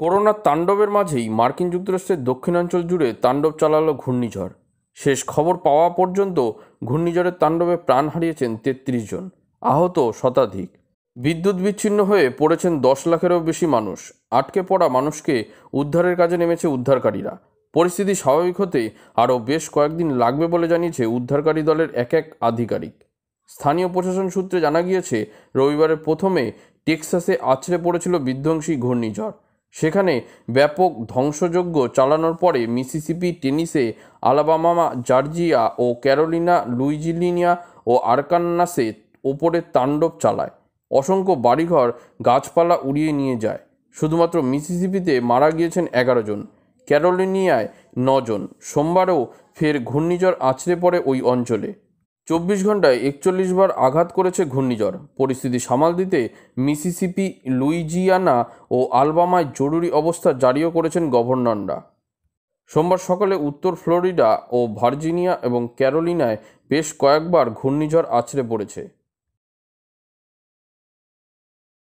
করোনার তাণ্ডবের মাঝেই মার্কিন যুক্তরাষ্ট্রের দক্ষিণাঞ্চল জুড়ে তাণ্ডব চালালো ঘূর্ণিঝড় শেষ খবর পাওয়া পর্যন্ত ঘূর্ণিঝড়ের তাণ্ডবে প্রাণ হারিয়েছেন তেত্রিশ জন আহত শতাধিক বিদ্যুৎ বিচ্ছিন্ন হয়ে পড়েছেন দশ লাখেরও বেশি মানুষ আটকে পড়া মানুষকে উদ্ধারের কাজে নেমেছে উদ্ধারকারীরা পরিস্থিতি স্বাভাবিক হতে আরও বেশ কয়েকদিন লাগবে বলে জানিয়েছে উদ্ধারকারী দলের এক এক আধিকারিক স্থানীয় প্রশাসন সূত্রে জানা গিয়েছে রবিবারের প্রথমে টেক্সাসে আছড়ে পড়েছিল বিধ্বংসী ঘূর্ণিঝড় সেখানে ব্যাপক ধ্বংসযজ্ঞ চালানোর পরে মিসিসিপি টেনিসে আলাবামা জর্জিয়া ও ক্যারোলিনা লুইজিলিনিয়া ও আরকান্নাসে ওপরে তাণ্ডব চালায় অসংখ্য বাড়িঘর গাছপালা উড়িয়ে নিয়ে যায় শুধুমাত্র মিসিসিপিতে মারা গিয়েছেন এগারো জন ক্যারোলিনিয়ায় নজন সোমবারও ফের ঘূর্ণিঝড় আছড়ে পড়ে ওই অঞ্চলে চব্বিশ ঘন্টায় একচল্লিশ বার আঘাত করেছে ঘূর্ণিঝড় পরিস্থিতি সামাল দিতে মিসিসিপি লুইজিয়ানা ও আলবামায় জরুরি অবস্থা জারিও করেছেন গভর্নররা সোমবার সকালে উত্তর ফ্লোরিডা ও ভার্জিনিয়া এবং ক্যারোলিনায় বেশ কয়েকবার ঘূর্ণিঝড় আছড়ে পড়েছে